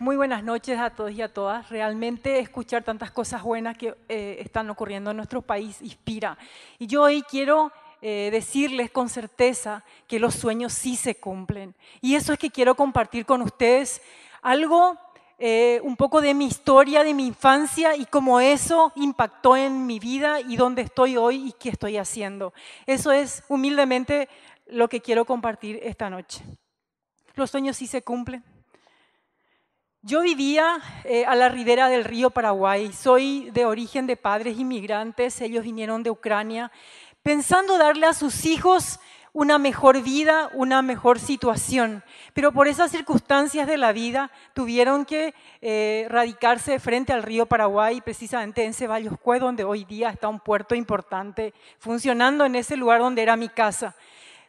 Muy buenas noches a todos y a todas. Realmente escuchar tantas cosas buenas que eh, están ocurriendo en nuestro país inspira. Y yo hoy quiero eh, decirles con certeza que los sueños sí se cumplen. Y eso es que quiero compartir con ustedes algo, eh, un poco de mi historia, de mi infancia y cómo eso impactó en mi vida y dónde estoy hoy y qué estoy haciendo. Eso es humildemente lo que quiero compartir esta noche. Los sueños sí se cumplen. Yo vivía eh, a la ribera del río Paraguay, soy de origen de padres inmigrantes, ellos vinieron de Ucrania, pensando darle a sus hijos una mejor vida, una mejor situación. Pero por esas circunstancias de la vida tuvieron que eh, radicarse frente al río Paraguay, precisamente en Ceballos Cue, donde hoy día está un puerto importante, funcionando en ese lugar donde era mi casa.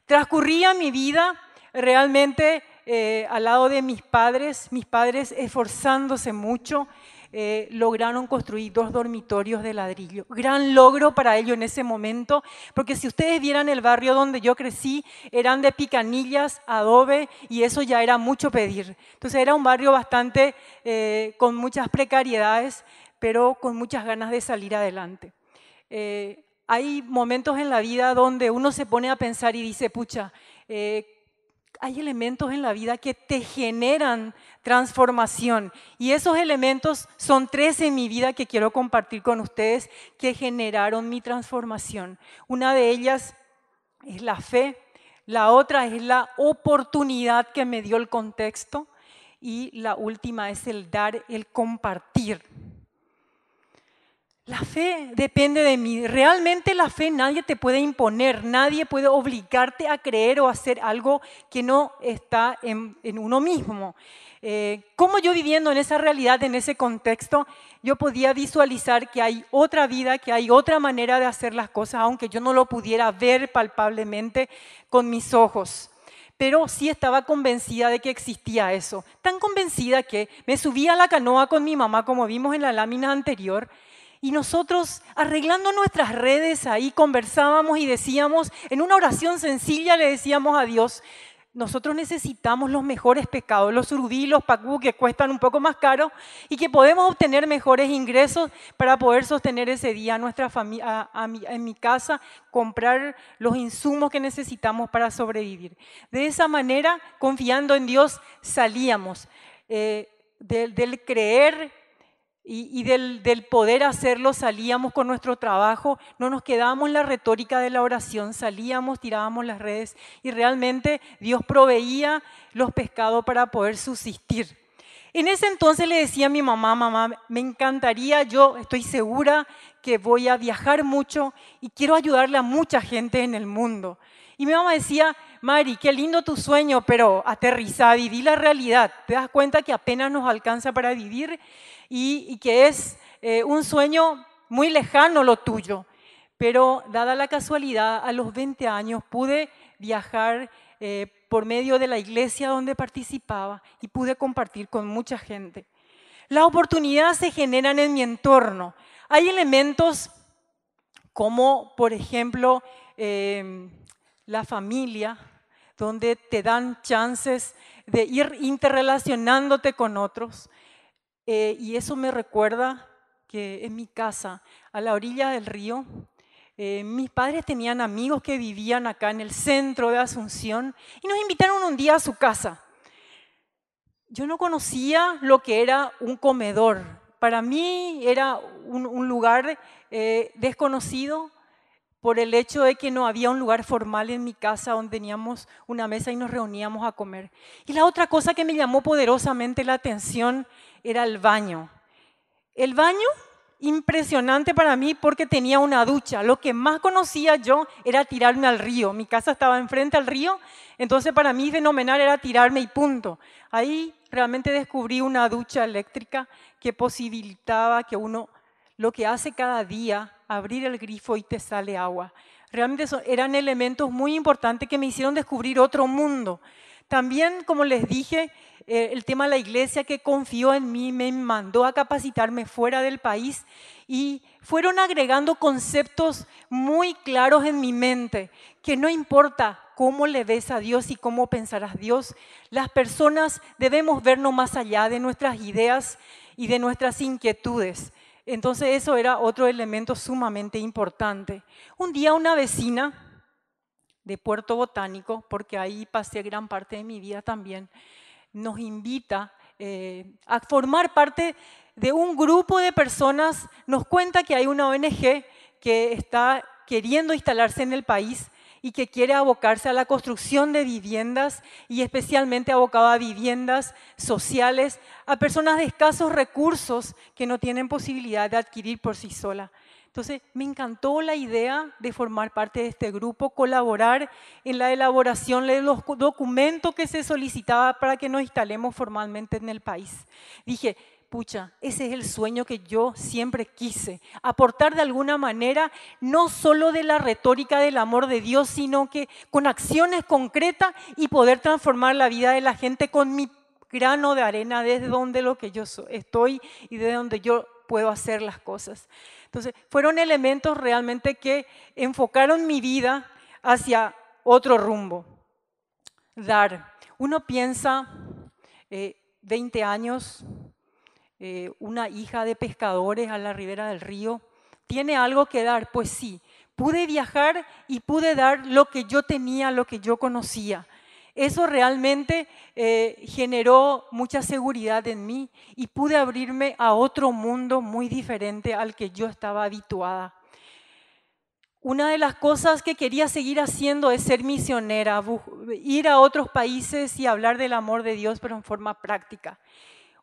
Transcurría mi vida realmente eh, al lado de mis padres, mis padres esforzándose mucho, eh, lograron construir dos dormitorios de ladrillo. Gran logro para ellos en ese momento, porque si ustedes vieran el barrio donde yo crecí, eran de picanillas, adobe, y eso ya era mucho pedir. Entonces era un barrio bastante eh, con muchas precariedades, pero con muchas ganas de salir adelante. hay momentos en la vida donde uno se pone a pensar y dice, pucha, hay elementos en la vida que te generan transformación. Y esos elementos son tres en mi vida que quiero compartir con ustedes que generaron mi transformación. Una de ellas es la fe, la otra es la oportunidad que me dio el contexto y la última es el dar, el compartir. La fe depende de mí. Realmente la fe nadie te puede imponer, nadie puede obligarte a creer o hacer algo que no está en, uno mismo. Eh, como yo viviendo en esa realidad, en ese contexto, yo podía visualizar que hay otra vida, que hay otra manera de hacer las cosas, aunque yo no lo pudiera ver palpablemente con mis ojos pero sí estaba convencida de que existía eso. Tan convencida que me subí a la canoa con mi mamá, como vimos en la lámina anterior, y nosotros arreglando nuestras redes ahí conversábamos y decíamos, en una oración sencilla le decíamos a Dios, nosotros necesitamos los mejores pecados, los urubí, los pacú, que cuestan un poco más caro y que podemos obtener mejores ingresos para poder sostener ese día nuestra familia, en mi casa, comprar los insumos que necesitamos para sobrevivir. De esa manera, confiando en Dios, salíamos eh, del creer y, del, del, poder hacerlo salíamos con nuestro trabajo, no nos quedábamos en la retórica de la oración, salíamos, tirábamos las redes y realmente Dios proveía los pescados para poder subsistir. En ese entonces le decía a mi mamá, mamá, me encantaría, yo estoy segura que voy a viajar mucho y quiero ayudarle a mucha gente en el mundo. Y mi mamá decía, Mari, qué lindo tu sueño, pero y viví la realidad. Te das cuenta que apenas nos alcanza para vivir y, que es eh, un sueño muy lejano lo tuyo. Pero dada la casualidad, a los 20 años pude viajar eh, por medio de la iglesia donde participaba y pude compartir con mucha gente. Las oportunidades se generan en mi entorno. Hay elementos como, por ejemplo, eh, la familia, donde te dan chances de ir interrelacionándote con otros. Eh, y eso me recuerda que en mi casa, a la orilla del río, eh, mis padres tenían amigos que vivían acá en el centro de Asunción y nos invitaron un día a su casa. Yo no conocía lo que era un comedor. Para mí era un, lugar eh, desconocido por el hecho de que no había un lugar formal en mi casa donde teníamos una mesa y nos reuníamos a comer. Y la otra cosa que me llamó poderosamente la atención era el baño. El baño, impresionante para mí porque tenía una ducha. Lo que más conocía yo era tirarme al río. Mi casa estaba enfrente al río, entonces para mí fenomenal era tirarme y punto. Ahí realmente descubrí una ducha eléctrica que posibilitaba que uno lo que hace cada día abrir el grifo y te sale agua. Realmente eran elementos muy importantes que me hicieron descubrir otro mundo. También, como les dije, eh, el tema de la iglesia que confió en mí me mandó a capacitarme fuera del país y fueron agregando conceptos muy claros en mi mente, que no importa cómo le ves a Dios y cómo pensarás Dios, las personas debemos vernos más allá de nuestras ideas y de nuestras inquietudes. Entonces eso era otro elemento sumamente importante. Un día una vecina de Puerto Botánico, porque ahí pasé gran parte de mi vida también, nos invita eh, a formar parte de un grupo de personas, nos cuenta que hay una ONG que está queriendo instalarse en el país y que quiere abocarse a la construcción de viviendas y especialmente abocado a viviendas sociales, a personas de escasos recursos que no tienen posibilidad de adquirir por sí sola. Entonces, me encantó la idea de formar parte de este grupo, colaborar en la elaboración de los documentos que se solicitaba para que nos instalemos formalmente en el país. Dije, Pucha, ese es el sueño que yo siempre quise, aportar de alguna manera no solo de la retórica del amor de Dios, sino que con acciones concretas y poder transformar la vida de la gente con mi grano de arena desde donde lo que yo estoy y de donde yo puedo hacer las cosas. Entonces, fueron elementos realmente que enfocaron mi vida hacia otro rumbo. Dar. Uno piensa 20 eh, años, eh, una hija de pescadores a la ribera del río. ¿Tiene algo que dar? Pues sí. Pude viajar y pude dar lo que yo tenía, lo que yo conocía. Eso realmente eh, generó mucha seguridad en mí y pude abrirme a otro mundo muy diferente al que yo estaba habituada. Una de las cosas que quería seguir haciendo es ser misionera, ir a otros países y hablar del amor de Dios, pero en forma práctica.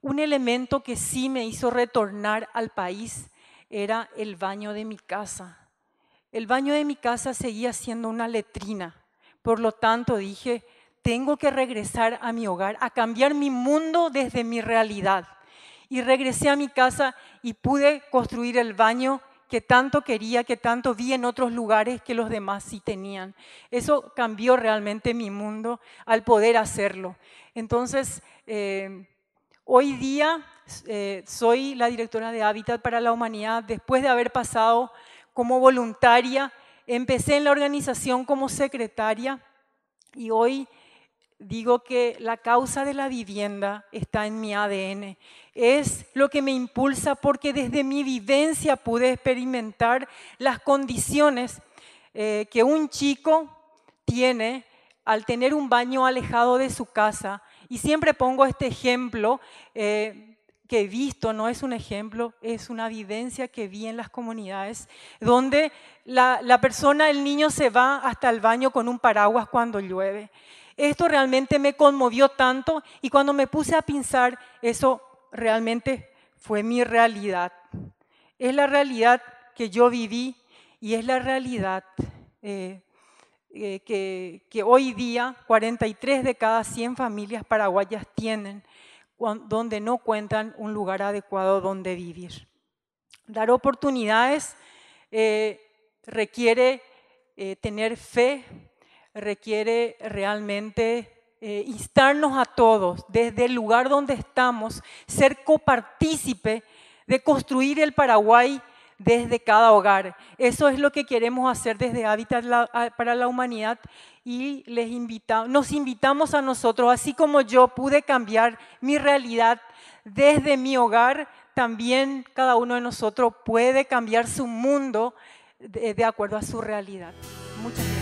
Un elemento que sí me hizo retornar al país era el baño de mi casa. El baño de mi casa seguía siendo una letrina. Por lo tanto, dije, tengo que regresar a mi hogar, a cambiar mi mundo desde mi realidad. Y regresé a mi casa y pude construir el baño que tanto quería, que tanto vi en otros lugares que los demás sí tenían. Eso cambió realmente mi mundo al poder hacerlo. Entonces, eh, Hoy día eh, soy la directora de Hábitat para la Humanidad después de haber pasado como voluntaria. Empecé en la organización como secretaria y hoy digo que la causa de la vivienda está en mi ADN. Es lo que me impulsa porque desde mi vivencia pude experimentar las condiciones eh, que un chico tiene al tener un baño alejado de su casa, y siempre pongo este ejemplo eh, que he visto, no es un ejemplo, es una evidencia que vi en las comunidades, donde la, persona, el niño se va hasta el baño con un paraguas cuando llueve. Esto realmente me conmovió tanto y cuando me puse a pensar, eso realmente fue mi realidad. Es la realidad que yo viví y es la realidad eh, eh, que, hoy día 43 de cada 100 familias paraguayas tienen, donde no cuentan un lugar adecuado donde vivir. Dar oportunidades eh, requiere eh, tener fe, requiere realmente instarnos a todos, desde el lugar donde estamos, ser copartícipe de construir el Paraguay desde cada hogar. Eso es lo que queremos hacer desde Hábitat para la Humanidad y les invita, nos invitamos a nosotros, así como yo pude cambiar mi realidad desde mi hogar, también cada uno de nosotros puede cambiar su mundo de, acuerdo a su realidad. Muchas